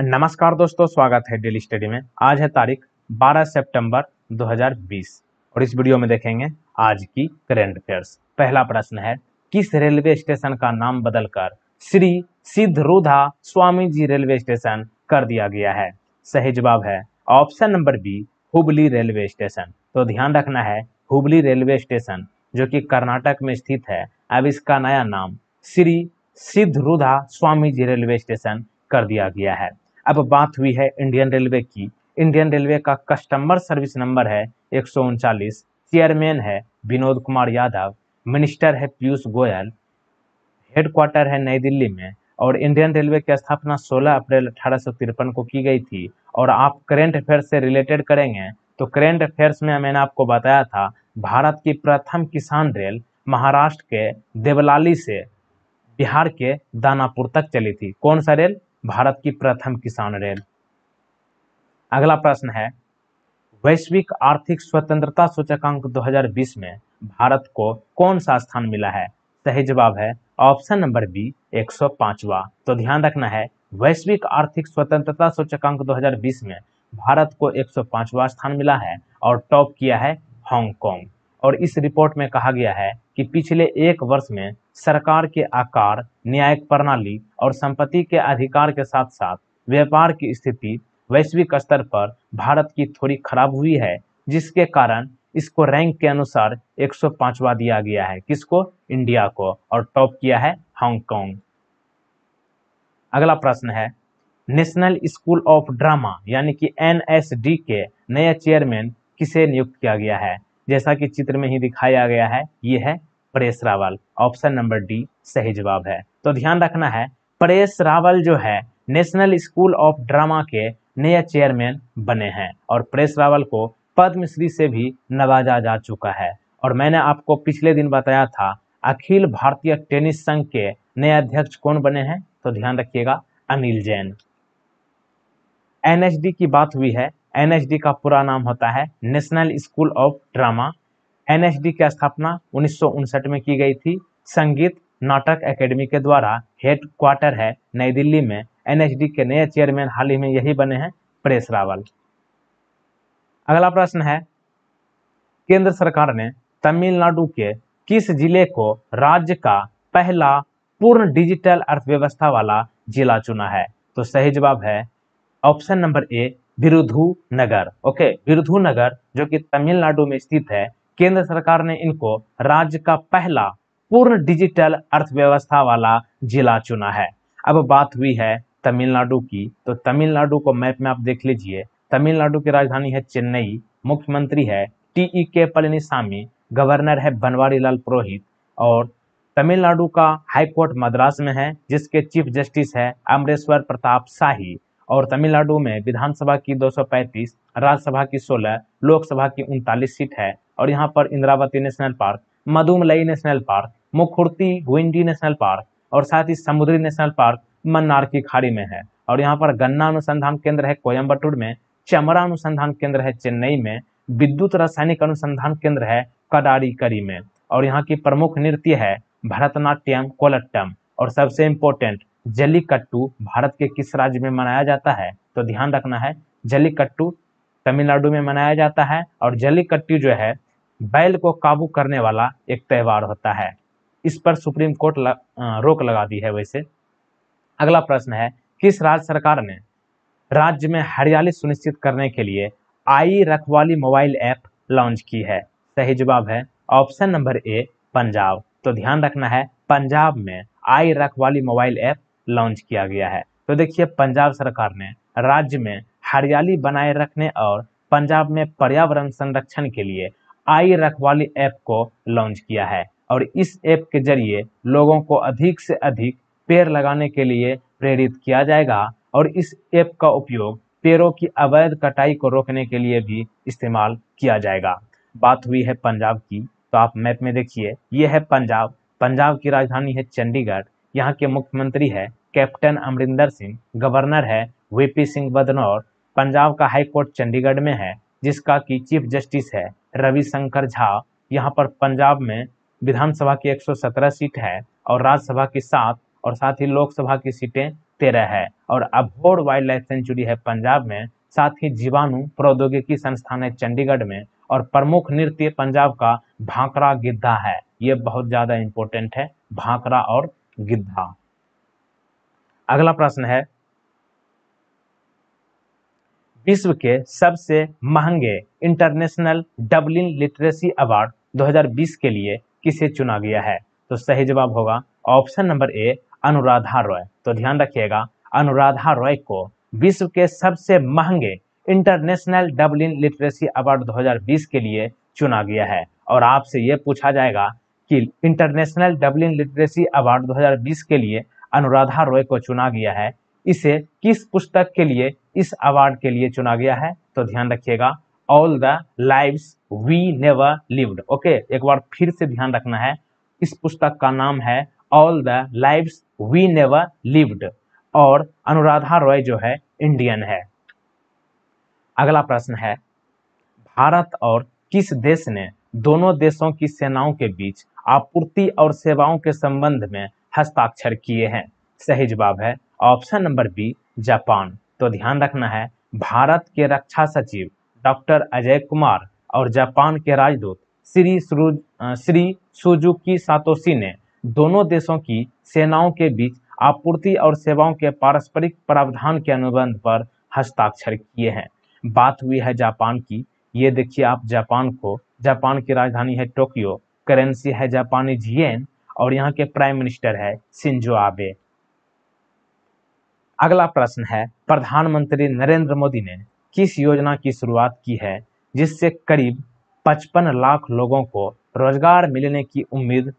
नमस्कार दोस्तों स्वागत है डेली स्टडी में आज है तारीख 12 सितंबर 2020 और इस वीडियो में देखेंगे आज की करेंट अफेयर्स पहला प्रश्न है किस रेलवे स्टेशन का नाम बदलकर श्री सिद्ध रोधा स्वामी जी रेलवे स्टेशन कर दिया गया है सही जवाब है option number B Hubli railway station तो ध्यान रखना है हुबली रेलवे स्टेशन जो कि कर्नाटक में स्थित है अब इसका नया नाम श्री सिद्ध रुधा स्वामी जी रेलवे स्टेशन कर दिया गया है अब बात हुई है इंडियन रेलवे की इंडियन रेलवे का कस्टमर सर्विस नंबर है एक चेयरमैन है विनोद कुमार यादव मिनिस्टर है पीयूष गोयल हेडक्वार्टर है नई दिल्ली में और इंडियन रेलवे की स्थापना 16 अप्रैल अठारह को की गई थी और आप करेंट अफेयर से रिलेटेड करेंगे तो करेंट अफेयर्स में मैंने आपको बताया था भारत की प्रथम किसान रेल महाराष्ट्र के देवलाली से बिहार के दानापुर तक चली थी कौन सा रेल भारत की प्रथम किसान रेल अगला प्रश्न है वैश्विक आर्थिक स्वतंत्रता सूचकांक 2020 में भारत को कौन सा स्थान मिला है सही जवाब है ऑप्शन नंबर बी एक तो ध्यान रखना है वैश्विक आर्थिक स्वतंत्रता सूचकांक 2020 में भारत को एक स्थान मिला है और टॉप किया है हांगकॉन्ग और इस रिपोर्ट में कहा गया है कि पिछले एक वर्ष में सरकार के आकार न्यायिक प्रणाली और संपत्ति के अधिकार के साथ साथ व्यापार की स्थिति वैश्विक स्तर पर भारत की थोड़ी खराब हुई है जिसके कारण इसको रैंक के अनुसार 105वां दिया गया है किसको इंडिया को और टॉप किया है हांगकांग अगला प्रश्न है नेशनल स्कूल ऑफ ड्रामा यानी कि एनएसडी के नए चेयरमैन किसे नियुक्त किया गया है जैसा कि चित्र में ही दिखाया गया है ये है Paresh Rawal option number D सही जवाब है तो ध्यान रखना है परेश रावल जो है नेशनल स्कूल ऑफ ड्रामा के नए चेयरमैन बने हैं और परेश रावल को पद्मश्री से भी नवाजा जा चुका है और मैंने आपको पिछले दिन बताया था अखिल भारतीय टेनिस संघ के नए अध्यक्ष कौन बने हैं तो ध्यान रखिएगा अनिल जैन एनएचडी की बात हुई है एन का पूरा नाम होता है national school of drama N की स्थापना उन्नीस में की गई थी संगीत नाटक एकेडमी के द्वारा हेड क्वार्टर है नई दिल्ली में एनएचडी के नए चेयरमैन हाल ही में यही बने हैं प्रेस रावल अगला प्रश्न है केंद्र सरकार ने तमिलनाडु के किस जिले को राज्य का पहला पूर्ण डिजिटल अर्थव्यवस्था वाला जिला चुना है तो सही जवाब है option number A Virudhunagar okay Virudhunagar जो कि तमिलनाडु में स्थित है केंद्र सरकार ने इनको राज्य का पहला पूर्ण डिजिटल अर्थव्यवस्था वाला जिला चुना है अब बात हुई है तमिलनाडु की तो तमिलनाडु को मैप में आप देख लीजिए तमिलनाडु की राजधानी है चेन्नई मुख्यमंत्री है टी ई के पलनीसामी गवर्नर है बनवारी लाल पुरोहित और तमिलनाडु का हाईकोर्ट मद्रास में है जिसके चीफ जस्टिस है अमरेश्वर प्रताप शाही और तमिलनाडु में विधानसभा की 235, राज्यसभा की 16, लोकसभा की उनतालीस सीट है और यहाँ पर Indravati national park Mudumalai national park Mukurthi विंडी नेशनल पार्क और साथ ही समुद्री नेशनल पार्क मन्नार की खाड़ी में है और यहाँ पर गन्ना अनुसंधान केंद्र है कोयम्बटूर में चमरा अनुसंधान केंद्र है चेन्नई में विद्युत रासायनिक अनुसंधान केंद्र है कडारी करी में और यहाँ की प्रमुख नृत्य है भरतनाट्यम कोलट्टम और सबसे इम्पोर्टेंट जलीकट्टू भारत के किस राज्य में मनाया जाता है तो ध्यान रखना है जलीकट्टू तमिलनाडु में मनाया जाता है और जलीकट्टू जो है बैल को काबू करने वाला एक त्यौहार होता है इस पर सुप्रीम कोर्ट ल, रोक लगा दी है वैसे अगला प्रश्न है किस राज्य सरकार ने राज्य में हरियाली सुनिश्चित करने के लिए आई रखवाली मोबाइल ऐप लॉन्च की है सही जवाब है ऑप्शन नंबर ए पंजाब तो ध्यान रखना है पंजाब में आई रखवाली मोबाइल ऐप लॉन्च किया गया है तो देखिए पंजाब सरकार ने राज्य में हरियाली बनाए रखने और पंजाब में पर्यावरण संरक्षण के लिए आई रखवाली ऐप को लॉन्च किया है और इस ऐप के जरिए लोगों को अधिक से अधिक पेड़ लगाने के लिए प्रेरित किया जाएगा और इस ऐप का उपयोग पेड़ों की अवैध कटाई को रोकने के लिए भी इस्तेमाल किया जाएगा बात हुई है पंजाब की तो आप मैप में देखिए ये है पंजाब पंजाब की राजधानी है चंडीगढ़ यहाँ के मुख्यमंत्री है कैप्टन अमरिंदर सिंह गवर्नर है वीपी सिंह बदनौर पंजाब का हाई कोर्ट चंडीगढ़ में है जिसका की चीफ जस्टिस है रविशंकर झा यहाँ पर पंजाब में विधानसभा की 117 सीट है और राज्यसभा की सात और साथ ही लोकसभा की सीटें तेरह है और अभोर वाइल्ड लाइफ सेंचुरी है पंजाब में साथ ही जीवाणु प्रौद्योगिकी संस्थान है चंडीगढ़ में और प्रमुख नृत्य पंजाब का भाकरा गिद्धा है ये बहुत ज्यादा इंपॉर्टेंट है भाकरा और गिद्धा अगला प्रश्न है विश्व के सबसे महंगे इंटरनेशनल डबलिन लिटरेसी अवार्ड 2020 के लिए किसे चुना गया है तो सही जवाब होगा option number A Anuradha Roy तो ध्यान रखिएगा अनुराधा रॉय को विश्व के सबसे महंगे इंटरनेशनल डबलिन लिटरेसी अवार्ड 2020 के लिए चुना गया है और आपसे यह पूछा जाएगा कि इंटरनेशनल डब्लिन लिटरेसी अवार्ड 2020 के लिए अनुराधा रॉय को चुना गया है इसे किस पुस्तक के लिए इस अवार्ड के लिए चुना गया है तो ध्यान रखिएगा all the lives we never lived okay एक बार फिर से ध्यान रखना है इस पुस्तक का नाम है all the lives we never lived और अनुराधा रॉय जो है इंडियन है अगला प्रश्न है भारत और किस देश ने दोनों देशों की सेनाओं के बीच आपूर्ति और सेवाओं के संबंध में हस्ताक्षर किए हैं सही जवाब है ऑप्शन नंबर बी जापान तो ध्यान रखना है भारत के रक्षा सचिव डॉक्टर अजय कुमार और जापान के राजदूत श्री श्री सुजुकी सातोशी ने दोनों देशों की सेनाओं के बीच आपूर्ति और सेवाओं के पारस्परिक प्रावधान के अनुबंध पर हस्ताक्षर किए हैं बात हुई है जापान की ये देखिए आप जापान को जापान की राजधानी है टोक्यो करेंसी है जापानी जियन और यहाँ के प्राइम मिनिस्टर है सिंजो आबे अगला प्रश्न है प्रधानमंत्री नरेंद्र मोदी ने किस योजना की शुरुआत की है जिससे करीब 55 लाख लोगों को रोजगार मिलने की उम्मीद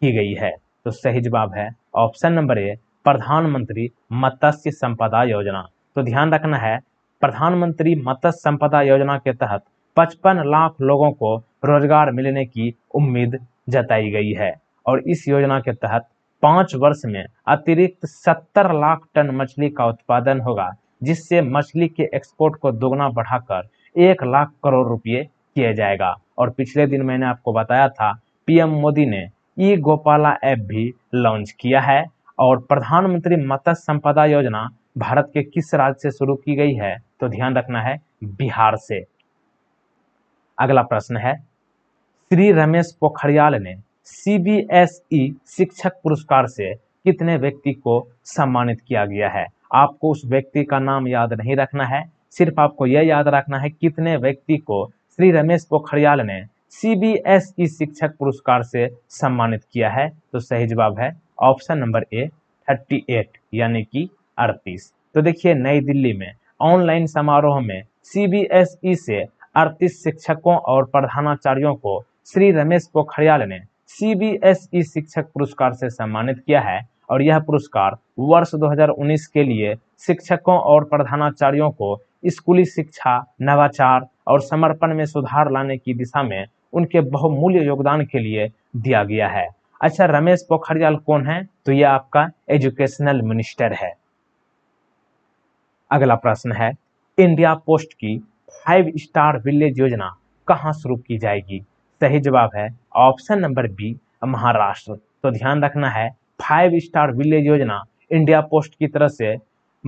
की गई है तो सही जवाब है ऑप्शन नंबर ए प्रधानमंत्री मत्स्य संपदा योजना तो ध्यान रखना है प्रधानमंत्री मत्स्य संपदा योजना के तहत पचपन लाख लोगों को रोजगार मिलने की उम्मीद जताई गई है और इस योजना के तहत पाँच वर्ष में अतिरिक्त सत्तर लाख टन मछली का उत्पादन होगा जिससे मछली के एक्सपोर्ट को दोगुना बढ़ाकर एक लाख करोड़ रुपये किया जाएगा और पिछले दिन मैंने आपको बताया था पीएम मोदी ने ई गोपाला ऐप भी लॉन्च किया है और प्रधानमंत्री मत्स्य संपदा योजना भारत के किस राज्य से शुरू की गई है तो ध्यान रखना है बिहार से अगला प्रश्न है श्री रमेश पोखरियाल ने सीबीएसई e शिक्षक पुरस्कार से कितने व्यक्ति को सम्मानित किया गया है आपको उस व्यक्ति का नाम याद नहीं रखना है सिर्फ आपको यह याद रखना है कितने व्यक्ति को श्री रमेश पोखरियाल ने सीबीएसई e शिक्षक पुरस्कार से सम्मानित किया है तो सही जवाब है ऑप्शन नंबर ए 38 यानी कि 38 तो देखिए नई दिल्ली में ऑनलाइन समारोह में सीबीएसई e से अड़तीस शिक्षकों और प्रधानाचार्यों को श्री रमेश पोखरियाल ने सी e शिक्षक पुरस्कार से सम्मानित किया है और यह पुरस्कार वर्ष 2019 के लिए शिक्षकों और प्रधानाचार्यों को स्कूली शिक्षा नवाचार और समर्पण में सुधार लाने की दिशा में उनके बहुमूल्य योगदान के लिए दिया गया है अच्छा रमेश पोखरियाल कौन है तो यह आपका एजुकेशनल मिनिस्टर है अगला प्रश्न है इंडिया पोस्ट की फाइव स्टार विलेज योजना कहाँ शुरू की जाएगी सही जवाब है ऑप्शन नंबर बी महाराष्ट्र तो ध्यान रखना है फाइव स्टार विलेज योजना इंडिया पोस्ट की तरफ से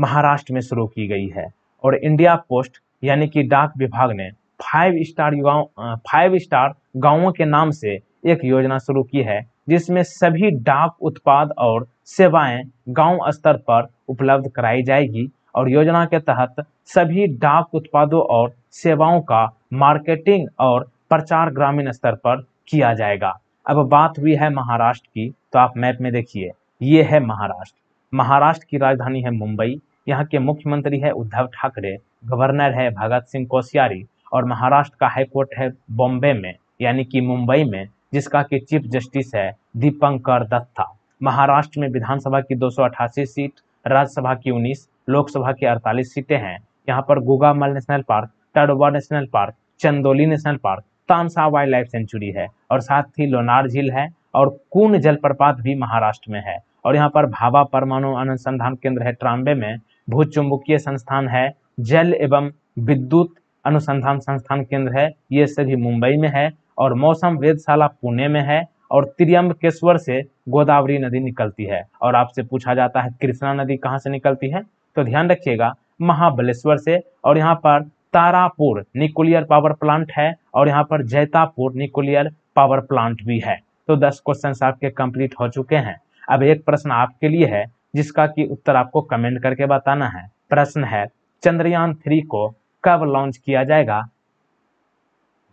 महाराष्ट्र में शुरू की गई है और इंडिया पोस्ट यानी कि डाक विभाग ने फाइव स्टार युवाओं फाइव स्टार गांवों के नाम से एक योजना शुरू की है जिसमें सभी डाक उत्पाद और सेवाएं गांव स्तर पर उपलब्ध कराई जाएगी और योजना के तहत सभी डाक उत्पादों और सेवाओं का मार्केटिंग और प्रचार ग्रामीण स्तर पर किया जाएगा अब बात हुई है महाराष्ट्र की तो आप मैप में देखिए ये है महाराष्ट्र महाराष्ट्र की राजधानी है मुंबई यहाँ के मुख्यमंत्री है उद्धव ठाकरे गवर्नर है भगत सिंह कोश्यारी और महाराष्ट्र का हाईकोर्ट है बॉम्बे में यानी कि मुंबई में जिसका कि चीफ जस्टिस है दीपंकर दत्ता महाराष्ट्र में विधानसभा की 288 सीट राज्यसभा की उन्नीस लोकसभा की अड़तालीस सीटें हैं यहाँ पर मल national park Tadoba national park Chandoli national park Tansa wildlife sanctuary है और साथ ही लोनार झील है और कून जलप्रपात भी महाराष्ट्र में है और यहाँ पर भाभा परमाणु अनुसंधान केंद्र है ट्रांबे में भू चुंबकीय संस्थान है जल एवं विद्युत अनुसंधान संस्थान केंद्र है ये सभी मुंबई में है और मौसम वेदशाला पुणे में है और त्रियम्बकेश्वर से गोदावरी नदी निकलती है और आपसे पूछा जाता है कृष्णा नदी कहाँ से निकलती है तो ध्यान रखिएगा महाबलेश्वर से और यहाँ पर तारापुर न्यूक्लियर पावर प्लांट है और यहाँ पर जैतापुर न्यूक्लियर पावर प्लांट भी है तो दस क्वेश्चन आपके कंप्लीट हो चुके हैं अब एक प्रश्न आपके लिए है जिसका कि उत्तर आपको कमेंट करके बताना है प्रश्न है चंद्रयान थ्री को कब लॉन्च किया जाएगा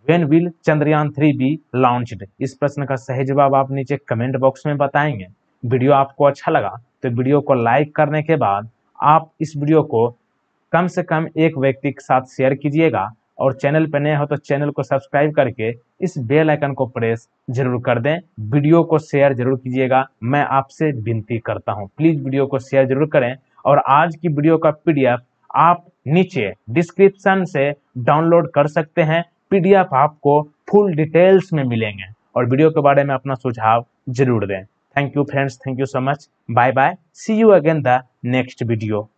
when will Chandrayaan three be launched इस प्रश्न का सही जवाब आप नीचे कमेंट बॉक्स में बताएंगे वीडियो आपको अच्छा लगा तो वीडियो को लाइक करने के बाद आप इस वीडियो को कम से कम एक व्यक्ति के साथ शेयर कीजिएगा और चैनल पर नए हो तो चैनल को सब्सक्राइब करके इस बेल आइकन को प्रेस जरूर कर दें वीडियो को शेयर जरूर कीजिएगा मैं आपसे विनती करता हूं प्लीज वीडियो को शेयर जरूर करें और आज की वीडियो का पीडीएफ आप नीचे डिस्क्रिप्शन से डाउनलोड कर सकते हैं पीडीएफ आपको फुल डिटेल्स में मिलेंगे और वीडियो के बारे में अपना सुझाव जरूर दें Thank you friends. Thank you so much. Bye bye. See you again the next video.